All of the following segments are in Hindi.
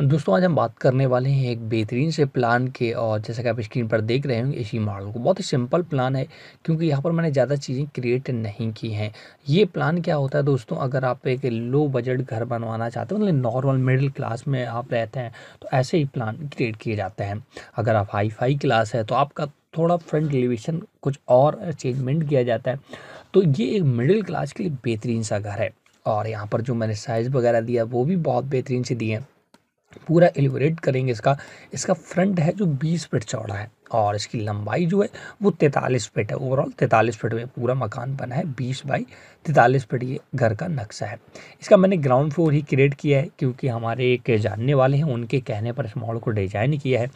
दोस्तों आज हम बात करने वाले हैं एक बेहतरीन से प्लान के और जैसा कि आप स्क्रीन पर देख रहे होंगे इसी मॉडल को बहुत ही सिंपल प्लान है क्योंकि यहाँ पर मैंने ज़्यादा चीज़ें क्रिएट नहीं की हैं ये प्लान क्या होता है दोस्तों अगर आप एक लो बजट घर बनवाना चाहते हैं मतलब नॉर्मल मिडिल क्लास में आप रहते हैं तो ऐसे ही प्लान क्रिएट किए जाते हैं अगर आप हाई फाई क्लास है तो आपका थोड़ा फ्रंट एलिवेशन कुछ और चेंजमेंट किया जाता है तो ये एक मिडिल क्लास के लिए बेहतरीन सा घर है और यहाँ पर जो मैंने साइज़ वगैरह दिया वो भी बहुत बेहतरीन से दिए हैं पूरा एलिवरेट करेंगे इसका इसका फ्रंट है जो 20 फिट चौड़ा है और इसकी लंबाई जो है वो 43 फिट है ओवरऑल 43 फिट में पूरा मकान बना है 20 बाई 43 फिट ये घर का नक्शा है इसका मैंने ग्राउंड फ्लोर ही क्रिएट किया है क्योंकि हमारे एक जानने वाले हैं उनके कहने पर इस मॉडल को डिजाइन किया है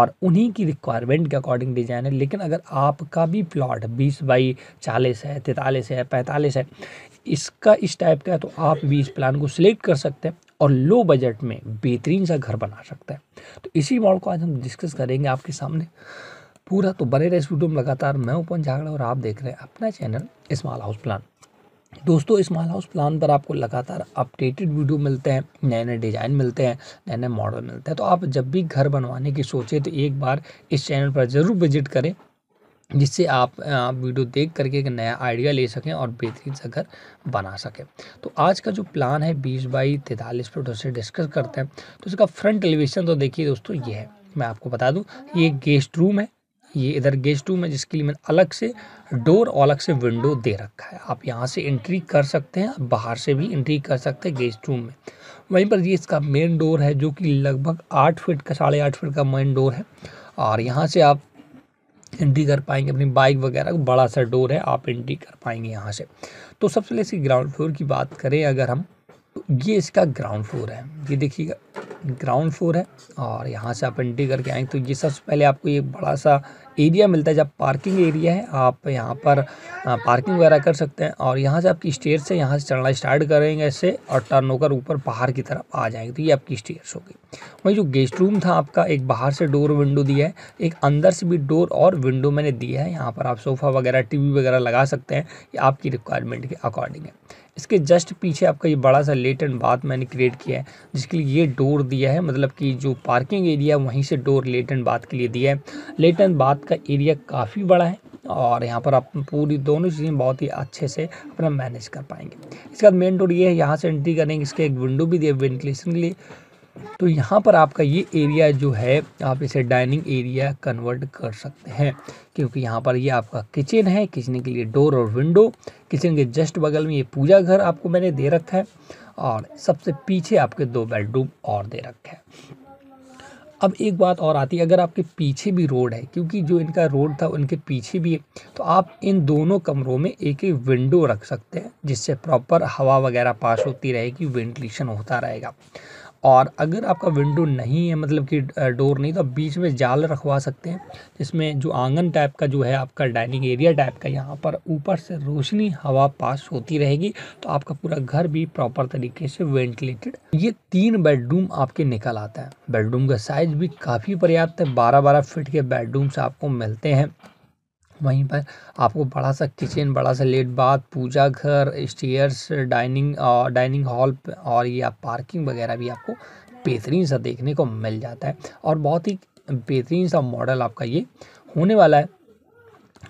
और उन्हीं की रिक्वायरमेंट के अकॉर्डिंग डिजाइन है लेकिन अगर आपका भी प्लॉट बीस बाई चालीस है तैंतालीस है पैंतालीस है इसका इस टाइप का है तो आप भी इस प्लान को सिलेक्ट कर सकते हैं और लो बजट में बेहतरीन सा घर बना सकता है तो इसी मॉडल को आज हम डिस्कस करेंगे आपके सामने पूरा तो बने रहे इस वीडियो में लगातार मैं ओपन झागड़ा और आप देख रहे हैं अपना चैनल स्मॉल हाउस प्लान दोस्तों स्मॉल हाउस प्लान पर आपको लगातार अपडेटेड वीडियो मिलते हैं नए नए डिज़ाइन मिलते हैं नए नए मॉडल मिलते हैं तो आप जब भी घर बनवाने की सोचें तो एक बार इस चैनल पर ज़रूर विजिट करें जिससे आप वीडियो देख करके एक नया आइडिया ले सकें और बेहतरीन सा घर बना सकें तो आज का जो प्लान है बीस बाई तैतालीस फुट उससे डिस्कस करते हैं तो इसका फ्रंट एलिवेशन तो देखिए दोस्तों ये है मैं आपको बता दूं ये गेस्ट रूम है ये इधर गेस्ट रूम है जिसके लिए मैंने अलग से डोर और अलग से विंडो दे रखा है आप यहाँ से एंट्री कर सकते हैं बाहर से भी एंट्री कर सकते हैं गेस्ट रूम में वहीं पर ये इसका मेन डोर है जो कि लगभग आठ फीट का साढ़े आठ फीट का मेन डोर है और यहाँ से आप एंट्री कर पाएंगे अपनी बाइक वगैरह बड़ा सा डोर है आप एंट्री कर पाएंगे यहाँ से तो सबसे पहले इसकी ग्राउंड फ्लोर की बात करें अगर हम तो ये इसका ग्राउंड फ्लोर है ये देखिएगा ग्राउंड फ्लोर है और यहाँ से आप एंट्री करके आएंगे तो ये सबसे पहले आपको ये बड़ा सा एरिया मिलता है जब पार्किंग एरिया है आप यहाँ पर पार्किंग वगैरह कर सकते हैं और यहाँ से आपकी स्टेयर से यहाँ से चढ़ना स्टार्ट करेंगे ऐसे और टर्न होकर ऊपर बाहर की तरफ आ जाएंगे तो ये आपकी स्टेयर्स होगी वहीं जो गेस्ट रूम था आपका एक बाहर से डोर विंडो दिया है एक अंदर से भी डोर और विंडो मैंने दिया है यहाँ पर आप सोफ़ा वगैरह वी वगैरह लगा सकते हैं ये आपकी रिक्वायरमेंट के अकॉर्डिंग है इसके जस्ट पीछे आपका ये बड़ा सा लेट एंड बाथ मैंने क्रिएट किया है जिसके लिए ये डोर दिया है मतलब कि जो पार्किंग एरिया है वहीं से डोर लेट एंड बाथ के लिए दिया है लेट एंड बाथ का एरिया काफ़ी बड़ा है और यहाँ पर आप पूरी दोनों चीज़ें बहुत ही अच्छे से अपना मैनेज कर पाएंगे इसके बाद मेन रोड ये है यहाँ से एंट्री करेंगे इसके एक विंडो भी दिए वेंटिलेशन के लिए तो यहाँ पर आपका ये एरिया जो है आप इसे डाइनिंग एरिया कन्वर्ट कर सकते हैं क्योंकि यहाँ पर ये आपका किचन है किचन के लिए डोर और विंडो किचन के जस्ट बगल में ये पूजा घर आपको मैंने दे रखा है और सबसे पीछे आपके दो बेडरूम और दे रखे हैं अब एक बात और आती है अगर आपके पीछे भी रोड है क्योंकि जो इनका रोड था उनके पीछे भी है तो आप इन दोनों कमरों में एक एक विंडो रख सकते हैं जिससे प्रॉपर हवा वगैरह पास होती रहेगी वेंटिलेशन होता रहेगा और अगर आपका विंडो नहीं है मतलब कि डोर नहीं तो आप बीच में जाल रखवा सकते हैं जिसमें जो आंगन टाइप का जो है आपका डाइनिंग एरिया टाइप का यहाँ पर ऊपर से रोशनी हवा पास होती रहेगी तो आपका पूरा घर भी प्रॉपर तरीके से वेंटिलेटेड ये तीन बेडरूम आपके निकल आता है बेडरूम का साइज भी काफ़ी पर्याप्त है बारह बारह फिट के बेडरूम्स आपको मिलते हैं वहीं पर आपको बड़ा सा किचन बड़ा सा लेट बाथ पूजा घर स्टेयर्स डाइनिंग डाइनिंग हॉल और ये आप पार्किंग वगैरह भी आपको बेहतरीन सा देखने को मिल जाता है और बहुत ही बेहतरीन सा मॉडल आपका ये होने वाला है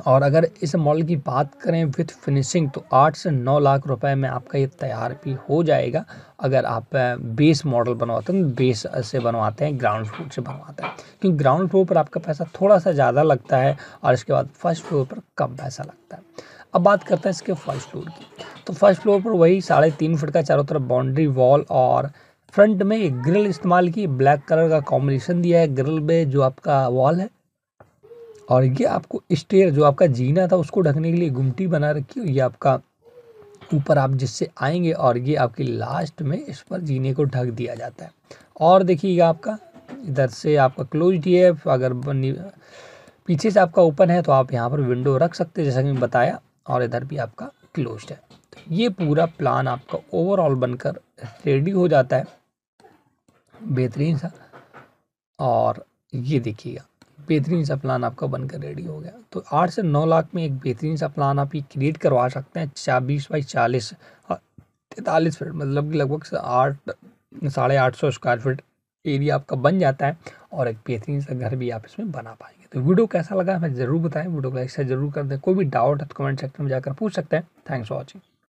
और अगर इस मॉडल की बात करें विथ फिनिशिंग तो आठ से नौ लाख रुपए में आपका ये तैयार भी हो जाएगा अगर आप बेस मॉडल बनवाते हैं बेस से बनवाते हैं ग्राउंड फ्लोर से बनवाते हैं क्योंकि ग्राउंड फ्लोर पर आपका पैसा थोड़ा सा ज़्यादा लगता है और इसके बाद फर्स्ट फ्लोर पर कम पैसा लगता है अब बात करते हैं इसके फर्स्ट फ्लोर की तो फर्स्ट फ्लोर पर वही साढ़े तीन फुट का चारों तरफ बाउंड्री वॉल और फ्रंट में एक ग्रिल इस्तेमाल की ब्लैक कलर का कॉम्बिनेशन दिया है ग्रिल में जो आपका वॉल है और ये आपको स्टेयर जो आपका जीना था उसको ढकने के लिए गुमटी बना रखी है ये आपका ऊपर आप जिससे आएंगे और ये आपकी लास्ट में इस पर जीने को ढक दिया जाता है और देखिएगा आपका इधर से आपका क्लोज डी एफ अगर पीछे से आपका ओपन है तो आप यहाँ पर विंडो रख सकते हैं जैसा कि मैं बताया और इधर भी आपका क्लोज है तो ये पूरा प्लान आपका ओवरऑल बनकर रेडी हो जाता है बेहतरीन सा और ये देखिएगा बेहतरीन सा प्लान आपका बनकर रेडी हो गया तो आठ से नौ लाख में एक बेहतरीन सा प्लान आप ये क्रिएट करवा सकते हैं छब्बीस बाई चालीस तैंतालीस फीट मतलब कि लगभग आठ साढ़े आठ सौ स्क्वायर फीट एरिया आपका बन जाता है और एक बेहतरीन सा घर भी आप इसमें बना पाएंगे तो वीडियो कैसा लगा हमें ज़रूर बताएं वीडियो को लाइक से जरूर कर दें कोई भी डाउट है तो कमेंट सेक्शन में जाकर पूछ सकते हैं थैंक्स फॉर वॉचिंग